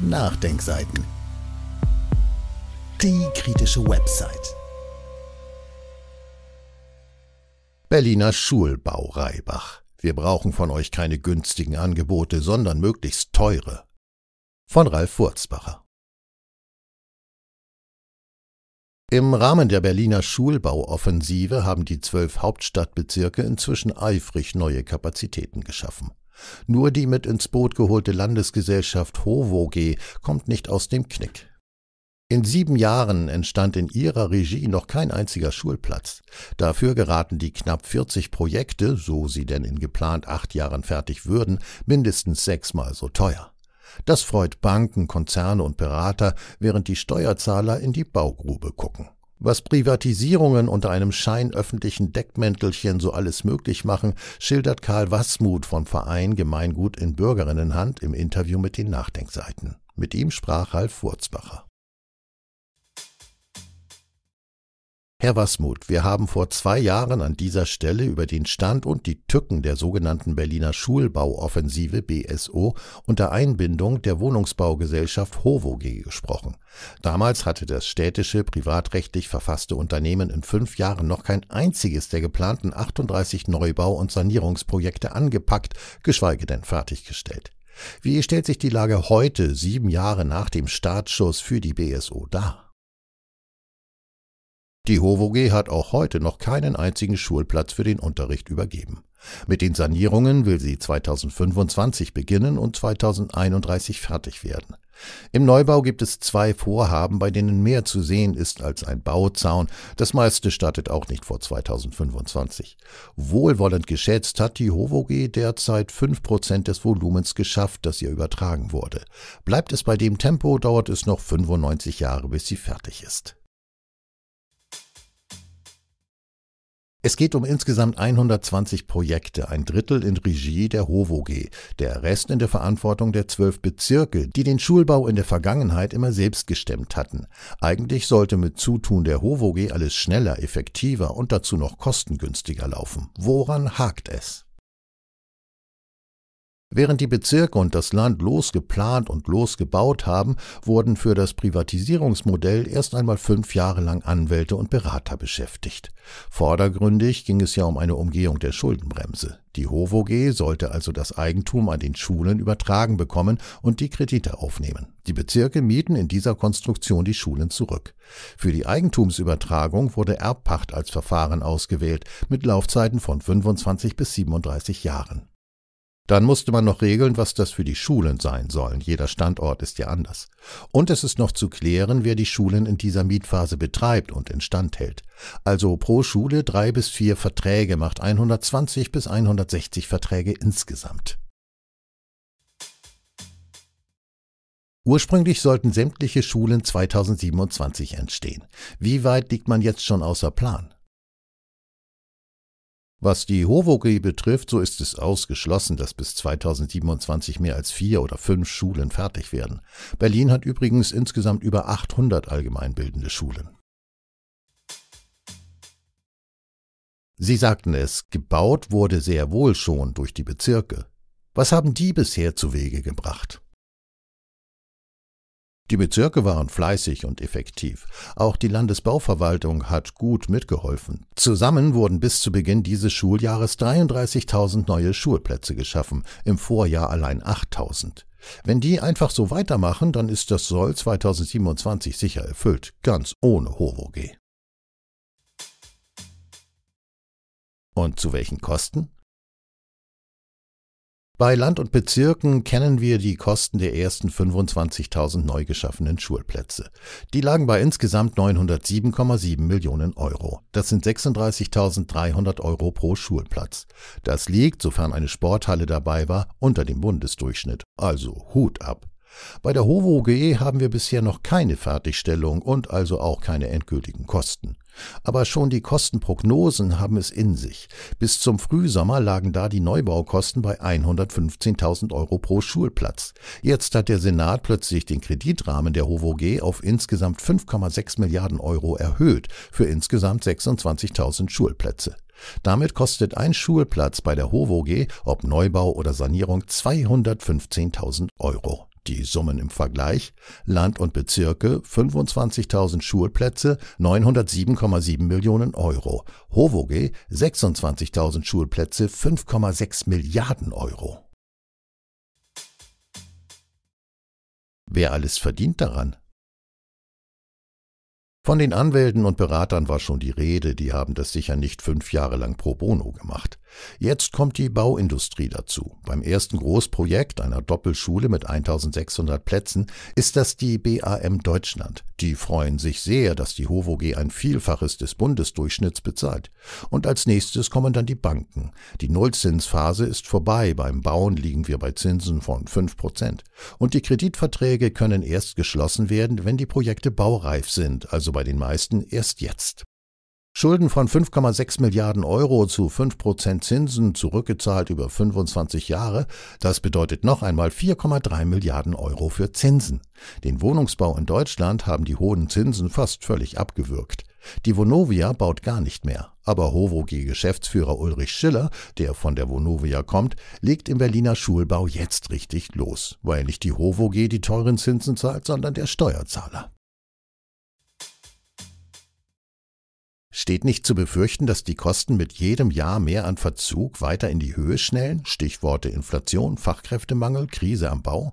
Nachdenkseiten. Die kritische Website. Berliner Schulbau Reibach. Wir brauchen von euch keine günstigen Angebote, sondern möglichst teure. Von Ralf Furzbacher. Im Rahmen der Berliner Schulbauoffensive haben die zwölf Hauptstadtbezirke inzwischen eifrig neue Kapazitäten geschaffen. Nur die mit ins Boot geholte Landesgesellschaft HOWOG kommt nicht aus dem Knick. In sieben Jahren entstand in ihrer Regie noch kein einziger Schulplatz. Dafür geraten die knapp 40 Projekte, so sie denn in geplant acht Jahren fertig würden, mindestens sechsmal so teuer. Das freut Banken, Konzerne und Berater, während die Steuerzahler in die Baugrube gucken. Was Privatisierungen unter einem scheinöffentlichen Deckmäntelchen so alles möglich machen, schildert Karl Wassmuth vom Verein Gemeingut in Bürgerinnenhand im Interview mit den Nachdenkseiten. Mit ihm sprach Ralf Wurzbacher. Herr Wasmuth, wir haben vor zwei Jahren an dieser Stelle über den Stand und die Tücken der sogenannten Berliner Schulbauoffensive BSO unter Einbindung der Wohnungsbaugesellschaft HOWOG gesprochen. Damals hatte das städtische, privatrechtlich verfasste Unternehmen in fünf Jahren noch kein einziges der geplanten 38 Neubau- und Sanierungsprojekte angepackt, geschweige denn fertiggestellt. Wie stellt sich die Lage heute, sieben Jahre nach dem Startschuss für die BSO dar? Die HOVOG hat auch heute noch keinen einzigen Schulplatz für den Unterricht übergeben. Mit den Sanierungen will sie 2025 beginnen und 2031 fertig werden. Im Neubau gibt es zwei Vorhaben, bei denen mehr zu sehen ist als ein Bauzaun. Das meiste startet auch nicht vor 2025. Wohlwollend geschätzt hat die HOVOG derzeit fünf Prozent des Volumens geschafft, das ihr übertragen wurde. Bleibt es bei dem Tempo, dauert es noch 95 Jahre, bis sie fertig ist. Es geht um insgesamt 120 Projekte, ein Drittel in Regie der HOVOG, der Rest in der Verantwortung der zwölf Bezirke, die den Schulbau in der Vergangenheit immer selbst gestemmt hatten. Eigentlich sollte mit Zutun der HOVOG alles schneller, effektiver und dazu noch kostengünstiger laufen. Woran hakt es? Während die Bezirke und das Land losgeplant und losgebaut haben, wurden für das Privatisierungsmodell erst einmal fünf Jahre lang Anwälte und Berater beschäftigt. Vordergründig ging es ja um eine Umgehung der Schuldenbremse. Die HOVOG sollte also das Eigentum an den Schulen übertragen bekommen und die Kredite aufnehmen. Die Bezirke mieten in dieser Konstruktion die Schulen zurück. Für die Eigentumsübertragung wurde Erbpacht als Verfahren ausgewählt, mit Laufzeiten von 25 bis 37 Jahren. Dann musste man noch regeln, was das für die Schulen sein sollen. Jeder Standort ist ja anders. Und es ist noch zu klären, wer die Schulen in dieser Mietphase betreibt und instand hält. Also pro Schule drei bis vier Verträge macht 120 bis 160 Verträge insgesamt. Ursprünglich sollten sämtliche Schulen 2027 entstehen. Wie weit liegt man jetzt schon außer Plan? Was die HOVOG betrifft, so ist es ausgeschlossen, dass bis 2027 mehr als vier oder fünf Schulen fertig werden. Berlin hat übrigens insgesamt über 800 allgemeinbildende Schulen. Sie sagten es, gebaut wurde sehr wohl schon durch die Bezirke. Was haben die bisher zu Wege gebracht? Die Bezirke waren fleißig und effektiv. Auch die Landesbauverwaltung hat gut mitgeholfen. Zusammen wurden bis zu Beginn dieses Schuljahres 33.000 neue Schulplätze geschaffen, im Vorjahr allein 8.000. Wenn die einfach so weitermachen, dann ist das Soll 2027 sicher erfüllt, ganz ohne HOVOG. Und zu welchen Kosten? Bei Land und Bezirken kennen wir die Kosten der ersten 25.000 neu geschaffenen Schulplätze. Die lagen bei insgesamt 907,7 Millionen Euro. Das sind 36.300 Euro pro Schulplatz. Das liegt, sofern eine Sporthalle dabei war, unter dem Bundesdurchschnitt. Also Hut ab. Bei der HOVOG e haben wir bisher noch keine Fertigstellung und also auch keine endgültigen Kosten. Aber schon die Kostenprognosen haben es in sich. Bis zum Frühsommer lagen da die Neubaukosten bei 115.000 Euro pro Schulplatz. Jetzt hat der Senat plötzlich den Kreditrahmen der HOVOG auf insgesamt 5,6 Milliarden Euro erhöht für insgesamt 26.000 Schulplätze. Damit kostet ein Schulplatz bei der HOVOG, ob Neubau oder Sanierung, 215.000 Euro die Summen im Vergleich, Land und Bezirke 25.000 Schulplätze 907,7 Millionen Euro, Hovoge 26.000 Schulplätze 5,6 Milliarden Euro. Wer alles verdient daran? Von den Anwälten und Beratern war schon die Rede, die haben das sicher nicht fünf Jahre lang pro bono gemacht. Jetzt kommt die Bauindustrie dazu. Beim ersten Großprojekt einer Doppelschule mit 1600 Plätzen ist das die BAM Deutschland. Die freuen sich sehr, dass die HOVOG ein Vielfaches des Bundesdurchschnitts bezahlt. Und als nächstes kommen dann die Banken. Die Nullzinsphase ist vorbei. Beim Bauen liegen wir bei Zinsen von 5 Und die Kreditverträge können erst geschlossen werden, wenn die Projekte baureif sind, also bei den meisten erst jetzt. Schulden von 5,6 Milliarden Euro zu 5% Zinsen zurückgezahlt über 25 Jahre, das bedeutet noch einmal 4,3 Milliarden Euro für Zinsen. Den Wohnungsbau in Deutschland haben die hohen Zinsen fast völlig abgewürgt. Die Vonovia baut gar nicht mehr, aber HOVOG-Geschäftsführer Ulrich Schiller, der von der Vonovia kommt, legt im Berliner Schulbau jetzt richtig los, weil nicht die HOVOG die teuren Zinsen zahlt, sondern der Steuerzahler. Steht nicht zu befürchten, dass die Kosten mit jedem Jahr mehr an Verzug weiter in die Höhe schnellen? Stichworte Inflation, Fachkräftemangel, Krise am Bau?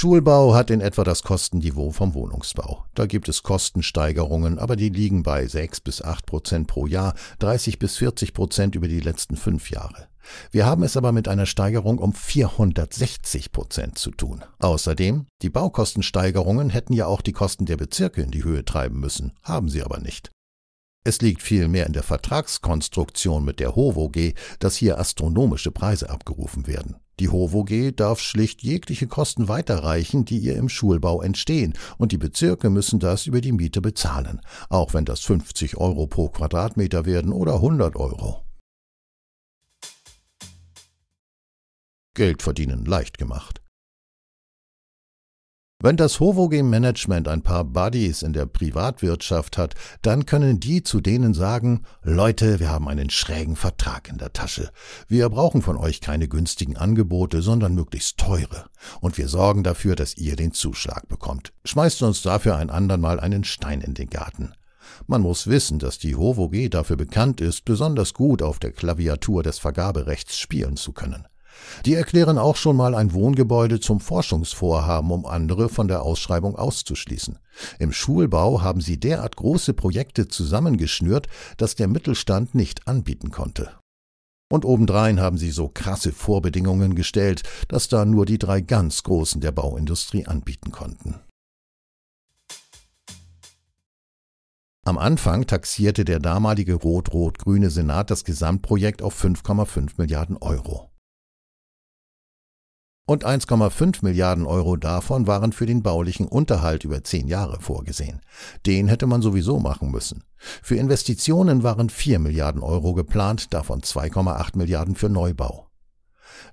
Schulbau hat in etwa das Kostenniveau vom Wohnungsbau. Da gibt es Kostensteigerungen, aber die liegen bei 6 bis 8 Prozent pro Jahr, 30 bis 40 Prozent über die letzten fünf Jahre. Wir haben es aber mit einer Steigerung um 460 Prozent zu tun. Außerdem, die Baukostensteigerungen hätten ja auch die Kosten der Bezirke in die Höhe treiben müssen, haben sie aber nicht. Es liegt vielmehr in der Vertragskonstruktion mit der HOWOG, dass hier astronomische Preise abgerufen werden. Die HOVOG darf schlicht jegliche Kosten weiterreichen, die ihr im Schulbau entstehen, und die Bezirke müssen das über die Miete bezahlen, auch wenn das 50 Euro pro Quadratmeter werden oder 100 Euro. Geld verdienen leicht gemacht. Wenn das Hovogen Management ein paar Buddies in der Privatwirtschaft hat, dann können die zu denen sagen, Leute, wir haben einen schrägen Vertrag in der Tasche. Wir brauchen von euch keine günstigen Angebote, sondern möglichst teure. Und wir sorgen dafür, dass ihr den Zuschlag bekommt. Schmeißt uns dafür ein andermal einen Stein in den Garten. Man muss wissen, dass die Hovoge dafür bekannt ist, besonders gut auf der Klaviatur des Vergaberechts spielen zu können. Die erklären auch schon mal ein Wohngebäude zum Forschungsvorhaben, um andere von der Ausschreibung auszuschließen. Im Schulbau haben sie derart große Projekte zusammengeschnürt, dass der Mittelstand nicht anbieten konnte. Und obendrein haben sie so krasse Vorbedingungen gestellt, dass da nur die drei ganz Großen der Bauindustrie anbieten konnten. Am Anfang taxierte der damalige rot-rot-grüne Senat das Gesamtprojekt auf 5,5 Milliarden Euro und 1,5 Milliarden Euro davon waren für den baulichen Unterhalt über zehn Jahre vorgesehen. Den hätte man sowieso machen müssen. Für Investitionen waren 4 Milliarden Euro geplant, davon 2,8 Milliarden für Neubau.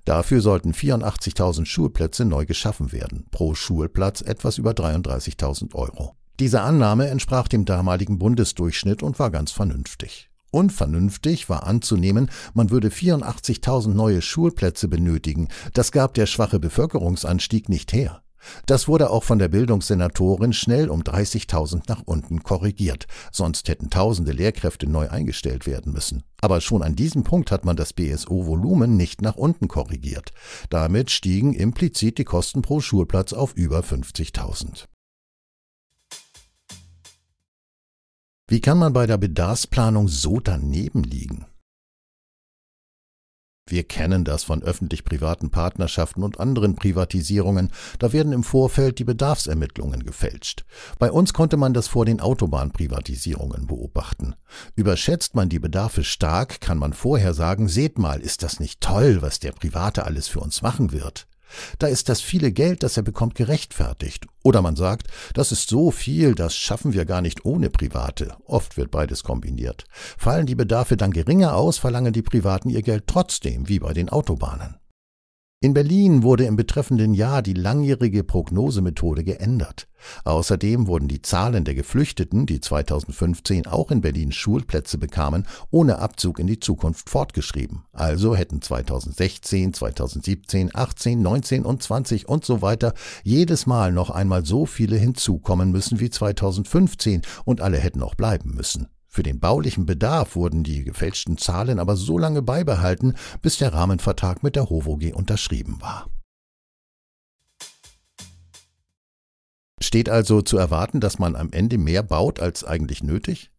Dafür sollten 84.000 Schulplätze neu geschaffen werden, pro Schulplatz etwas über 33.000 Euro. Diese Annahme entsprach dem damaligen Bundesdurchschnitt und war ganz vernünftig. Unvernünftig war anzunehmen, man würde 84.000 neue Schulplätze benötigen. Das gab der schwache Bevölkerungsanstieg nicht her. Das wurde auch von der Bildungssenatorin schnell um 30.000 nach unten korrigiert. Sonst hätten tausende Lehrkräfte neu eingestellt werden müssen. Aber schon an diesem Punkt hat man das BSO-Volumen nicht nach unten korrigiert. Damit stiegen implizit die Kosten pro Schulplatz auf über 50.000. Wie kann man bei der Bedarfsplanung so daneben liegen? Wir kennen das von öffentlich-privaten Partnerschaften und anderen Privatisierungen. Da werden im Vorfeld die Bedarfsermittlungen gefälscht. Bei uns konnte man das vor den Autobahnprivatisierungen beobachten. Überschätzt man die Bedarfe stark, kann man vorher sagen, seht mal, ist das nicht toll, was der Private alles für uns machen wird. Da ist das viele Geld, das er bekommt, gerechtfertigt. Oder man sagt, das ist so viel, das schaffen wir gar nicht ohne Private. Oft wird beides kombiniert. Fallen die Bedarfe dann geringer aus, verlangen die Privaten ihr Geld trotzdem, wie bei den Autobahnen. In Berlin wurde im betreffenden Jahr die langjährige Prognosemethode geändert. Außerdem wurden die Zahlen der Geflüchteten, die 2015 auch in Berlin Schulplätze bekamen, ohne Abzug in die Zukunft fortgeschrieben. Also hätten 2016, 2017, 18, 19 und 20 und so weiter jedes Mal noch einmal so viele hinzukommen müssen wie 2015 und alle hätten auch bleiben müssen. Für den baulichen Bedarf wurden die gefälschten Zahlen aber so lange beibehalten, bis der Rahmenvertrag mit der HOVOG unterschrieben war. Steht also zu erwarten, dass man am Ende mehr baut als eigentlich nötig?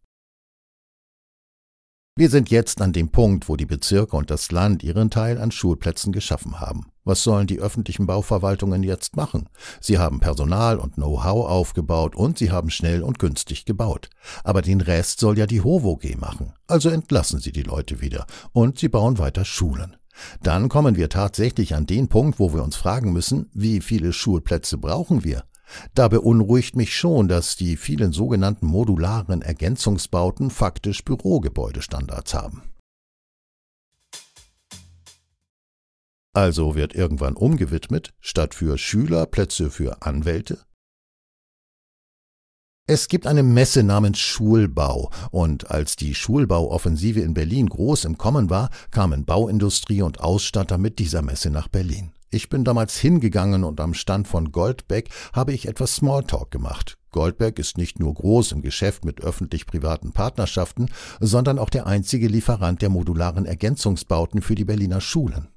Wir sind jetzt an dem Punkt, wo die Bezirke und das Land ihren Teil an Schulplätzen geschaffen haben. Was sollen die öffentlichen Bauverwaltungen jetzt machen? Sie haben Personal und Know-how aufgebaut und sie haben schnell und günstig gebaut. Aber den Rest soll ja die HOVOG machen. Also entlassen sie die Leute wieder und sie bauen weiter Schulen. Dann kommen wir tatsächlich an den Punkt, wo wir uns fragen müssen, wie viele Schulplätze brauchen wir? Da beunruhigt mich schon, dass die vielen sogenannten modularen Ergänzungsbauten faktisch Bürogebäudestandards haben. Also wird irgendwann umgewidmet, statt für Schüler Plätze für Anwälte? Es gibt eine Messe namens Schulbau, und als die Schulbauoffensive in Berlin groß im Kommen war, kamen Bauindustrie und Ausstatter mit dieser Messe nach Berlin. Ich bin damals hingegangen und am Stand von Goldbeck habe ich etwas Smalltalk gemacht. Goldberg ist nicht nur groß im Geschäft mit öffentlich-privaten Partnerschaften, sondern auch der einzige Lieferant der modularen Ergänzungsbauten für die Berliner Schulen.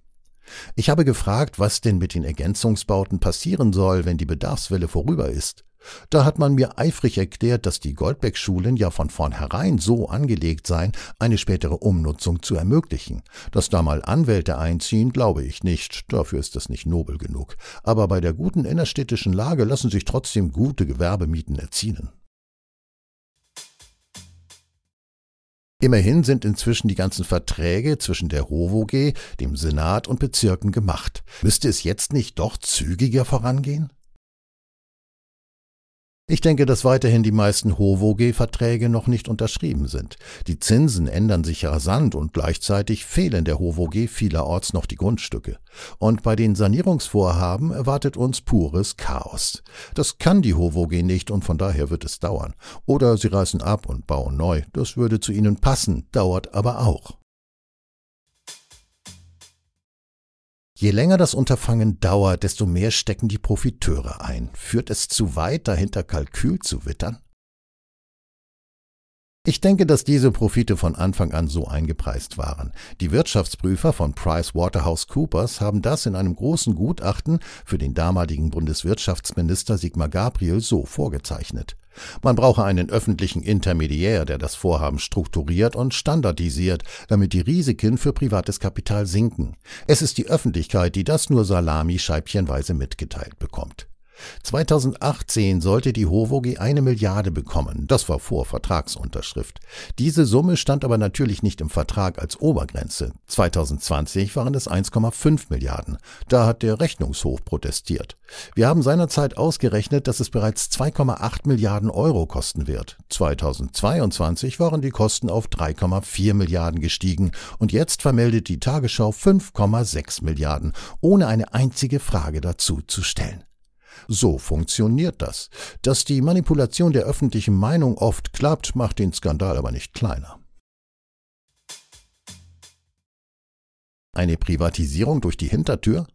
Ich habe gefragt, was denn mit den Ergänzungsbauten passieren soll, wenn die Bedarfswelle vorüber ist. Da hat man mir eifrig erklärt, dass die Goldbeck-Schulen ja von vornherein so angelegt seien, eine spätere Umnutzung zu ermöglichen. Dass da mal Anwälte einziehen, glaube ich nicht, dafür ist das nicht nobel genug. Aber bei der guten innerstädtischen Lage lassen sich trotzdem gute Gewerbemieten erzielen. Immerhin sind inzwischen die ganzen Verträge zwischen der HOVOG, dem Senat und Bezirken gemacht. Müsste es jetzt nicht doch zügiger vorangehen? Ich denke, dass weiterhin die meisten HOVOG-Verträge noch nicht unterschrieben sind. Die Zinsen ändern sich rasant und gleichzeitig fehlen der HOVOG vielerorts noch die Grundstücke. Und bei den Sanierungsvorhaben erwartet uns pures Chaos. Das kann die HOVOG nicht und von daher wird es dauern. Oder sie reißen ab und bauen neu. Das würde zu ihnen passen, dauert aber auch. Je länger das Unterfangen dauert, desto mehr stecken die Profiteure ein. Führt es zu weit, dahinter Kalkül zu wittern? Ich denke, dass diese Profite von Anfang an so eingepreist waren. Die Wirtschaftsprüfer von PricewaterhouseCoopers haben das in einem großen Gutachten für den damaligen Bundeswirtschaftsminister Sigmar Gabriel so vorgezeichnet. Man brauche einen öffentlichen Intermediär, der das Vorhaben strukturiert und standardisiert, damit die Risiken für privates Kapital sinken. Es ist die Öffentlichkeit, die das nur salami scheibchenweise mitgeteilt bekommt. 2018 sollte die Hovogi eine Milliarde bekommen. Das war vor Vertragsunterschrift. Diese Summe stand aber natürlich nicht im Vertrag als Obergrenze. 2020 waren es 1,5 Milliarden. Da hat der Rechnungshof protestiert. Wir haben seinerzeit ausgerechnet, dass es bereits 2,8 Milliarden Euro kosten wird. 2022 waren die Kosten auf 3,4 Milliarden gestiegen und jetzt vermeldet die Tagesschau 5,6 Milliarden, ohne eine einzige Frage dazu zu stellen. So funktioniert das. Dass die Manipulation der öffentlichen Meinung oft klappt, macht den Skandal aber nicht kleiner. Eine Privatisierung durch die Hintertür?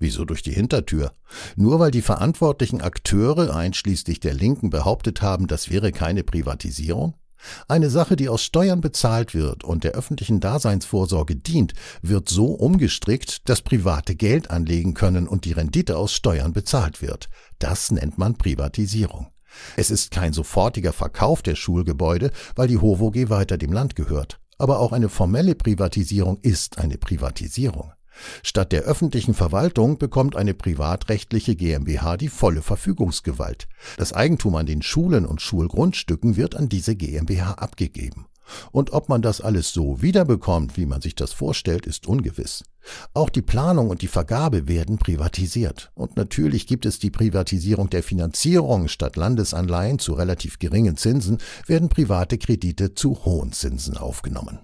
Wieso durch die Hintertür? Nur weil die verantwortlichen Akteure einschließlich der Linken behauptet haben, das wäre keine Privatisierung? Eine Sache, die aus Steuern bezahlt wird und der öffentlichen Daseinsvorsorge dient, wird so umgestrickt, dass Private Geld anlegen können und die Rendite aus Steuern bezahlt wird. Das nennt man Privatisierung. Es ist kein sofortiger Verkauf der Schulgebäude, weil die HOVOG weiter dem Land gehört. Aber auch eine formelle Privatisierung ist eine Privatisierung. Statt der öffentlichen Verwaltung bekommt eine privatrechtliche GmbH die volle Verfügungsgewalt. Das Eigentum an den Schulen und Schulgrundstücken wird an diese GmbH abgegeben. Und ob man das alles so wiederbekommt, wie man sich das vorstellt, ist ungewiss. Auch die Planung und die Vergabe werden privatisiert. Und natürlich gibt es die Privatisierung der Finanzierung. Statt Landesanleihen zu relativ geringen Zinsen werden private Kredite zu hohen Zinsen aufgenommen.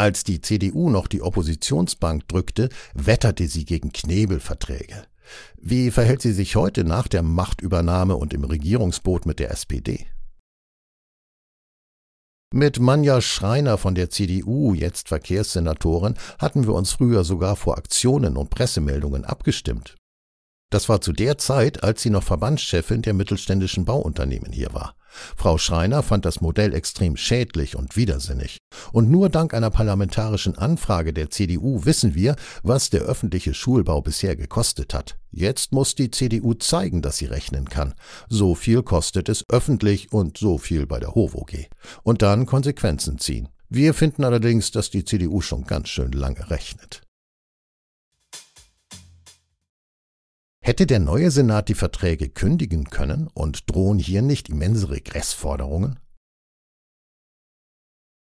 Als die CDU noch die Oppositionsbank drückte, wetterte sie gegen Knebelverträge. Wie verhält sie sich heute nach der Machtübernahme und im Regierungsboot mit der SPD? Mit Manja Schreiner von der CDU, jetzt Verkehrssenatorin, hatten wir uns früher sogar vor Aktionen und Pressemeldungen abgestimmt. Das war zu der Zeit, als sie noch Verbandschefin der mittelständischen Bauunternehmen hier war. Frau Schreiner fand das Modell extrem schädlich und widersinnig. Und nur dank einer parlamentarischen Anfrage der CDU wissen wir, was der öffentliche Schulbau bisher gekostet hat. Jetzt muss die CDU zeigen, dass sie rechnen kann. So viel kostet es öffentlich und so viel bei der HOVOG. Und dann Konsequenzen ziehen. Wir finden allerdings, dass die CDU schon ganz schön lange rechnet. Hätte der neue Senat die Verträge kündigen können und drohen hier nicht immense Regressforderungen?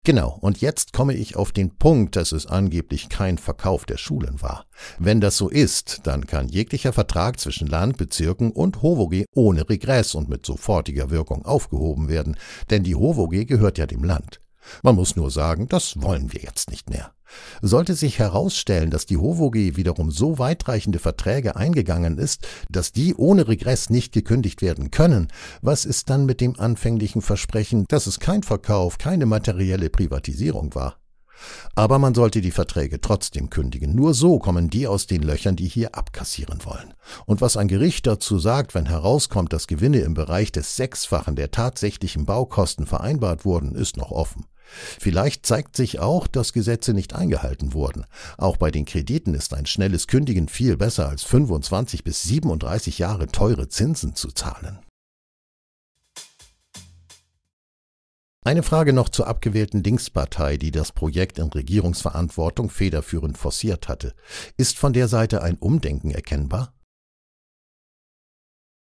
Genau, und jetzt komme ich auf den Punkt, dass es angeblich kein Verkauf der Schulen war. Wenn das so ist, dann kann jeglicher Vertrag zwischen Land, Bezirken und HOVOG ohne Regress und mit sofortiger Wirkung aufgehoben werden, denn die HOVOG gehört ja dem Land. Man muss nur sagen, das wollen wir jetzt nicht mehr. Sollte sich herausstellen, dass die HOVOG wiederum so weitreichende Verträge eingegangen ist, dass die ohne Regress nicht gekündigt werden können, was ist dann mit dem anfänglichen Versprechen, dass es kein Verkauf, keine materielle Privatisierung war? Aber man sollte die Verträge trotzdem kündigen. Nur so kommen die aus den Löchern, die hier abkassieren wollen. Und was ein Gericht dazu sagt, wenn herauskommt, dass Gewinne im Bereich des Sechsfachen der tatsächlichen Baukosten vereinbart wurden, ist noch offen. Vielleicht zeigt sich auch, dass Gesetze nicht eingehalten wurden. Auch bei den Krediten ist ein schnelles Kündigen viel besser als 25 bis 37 Jahre teure Zinsen zu zahlen. Eine Frage noch zur abgewählten Linkspartei, die das Projekt in Regierungsverantwortung federführend forciert hatte. Ist von der Seite ein Umdenken erkennbar?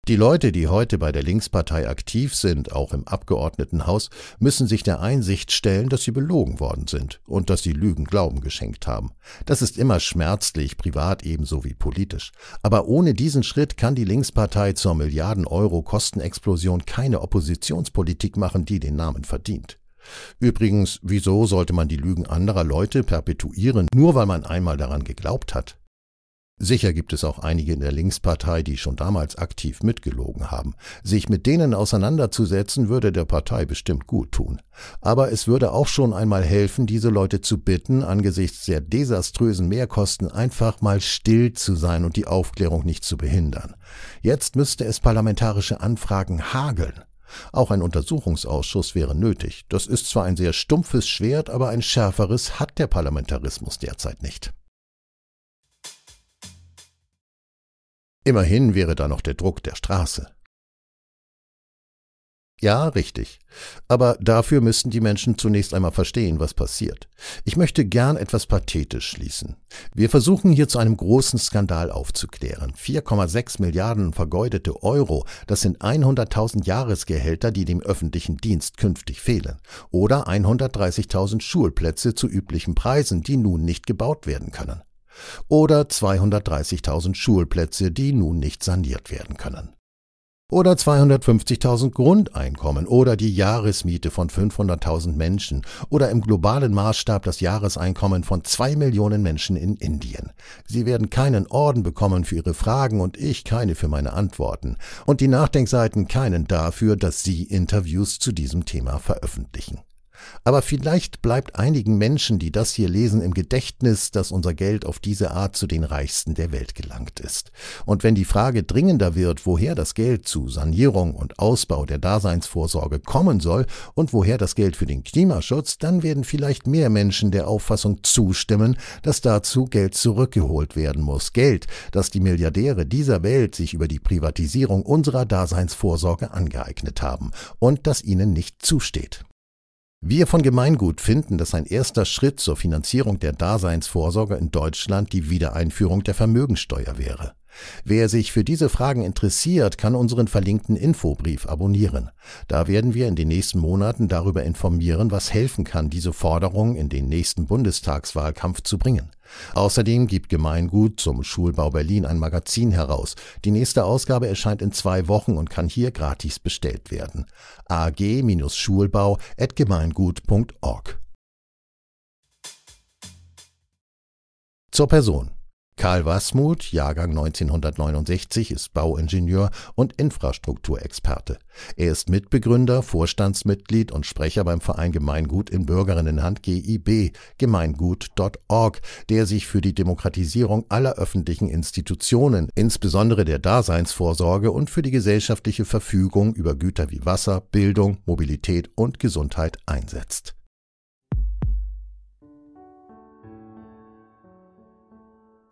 Die Leute, die heute bei der Linkspartei aktiv sind, auch im Abgeordnetenhaus, müssen sich der Einsicht stellen, dass sie belogen worden sind und dass sie Lügen Glauben geschenkt haben. Das ist immer schmerzlich, privat ebenso wie politisch. Aber ohne diesen Schritt kann die Linkspartei zur Milliarden-Euro-Kostenexplosion keine Oppositionspolitik machen, die den Namen verdient. Übrigens, wieso sollte man die Lügen anderer Leute perpetuieren, nur weil man einmal daran geglaubt hat? Sicher gibt es auch einige in der Linkspartei, die schon damals aktiv mitgelogen haben. Sich mit denen auseinanderzusetzen, würde der Partei bestimmt gut tun. Aber es würde auch schon einmal helfen, diese Leute zu bitten, angesichts der desaströsen Mehrkosten einfach mal still zu sein und die Aufklärung nicht zu behindern. Jetzt müsste es parlamentarische Anfragen hageln. Auch ein Untersuchungsausschuss wäre nötig. Das ist zwar ein sehr stumpfes Schwert, aber ein schärferes hat der Parlamentarismus derzeit nicht. Immerhin wäre da noch der Druck der Straße. Ja, richtig. Aber dafür müssten die Menschen zunächst einmal verstehen, was passiert. Ich möchte gern etwas pathetisch schließen. Wir versuchen hier zu einem großen Skandal aufzuklären. 4,6 Milliarden vergeudete Euro, das sind 100.000 Jahresgehälter, die dem öffentlichen Dienst künftig fehlen. Oder 130.000 Schulplätze zu üblichen Preisen, die nun nicht gebaut werden können oder 230.000 Schulplätze, die nun nicht saniert werden können. Oder 250.000 Grundeinkommen oder die Jahresmiete von 500.000 Menschen oder im globalen Maßstab das Jahreseinkommen von zwei Millionen Menschen in Indien. Sie werden keinen Orden bekommen für ihre Fragen und ich keine für meine Antworten und die Nachdenkseiten keinen dafür, dass sie Interviews zu diesem Thema veröffentlichen. Aber vielleicht bleibt einigen Menschen, die das hier lesen, im Gedächtnis, dass unser Geld auf diese Art zu den Reichsten der Welt gelangt ist. Und wenn die Frage dringender wird, woher das Geld zu Sanierung und Ausbau der Daseinsvorsorge kommen soll und woher das Geld für den Klimaschutz, dann werden vielleicht mehr Menschen der Auffassung zustimmen, dass dazu Geld zurückgeholt werden muss. Geld, das die Milliardäre dieser Welt sich über die Privatisierung unserer Daseinsvorsorge angeeignet haben und das ihnen nicht zusteht. Wir von Gemeingut finden, dass ein erster Schritt zur Finanzierung der Daseinsvorsorge in Deutschland die Wiedereinführung der Vermögensteuer wäre. Wer sich für diese Fragen interessiert, kann unseren verlinkten Infobrief abonnieren. Da werden wir in den nächsten Monaten darüber informieren, was helfen kann, diese Forderung in den nächsten Bundestagswahlkampf zu bringen. Außerdem gibt Gemeingut zum Schulbau Berlin ein Magazin heraus. Die nächste Ausgabe erscheint in zwei Wochen und kann hier gratis bestellt werden. ag-schulbau.gemeingut.org Zur Person Karl Wasmuth, Jahrgang 1969, ist Bauingenieur und Infrastrukturexperte. Er ist Mitbegründer, Vorstandsmitglied und Sprecher beim Verein Gemeingut in Bürgerinnenhand GIB, gemeingut.org, der sich für die Demokratisierung aller öffentlichen Institutionen, insbesondere der Daseinsvorsorge und für die gesellschaftliche Verfügung über Güter wie Wasser, Bildung, Mobilität und Gesundheit einsetzt.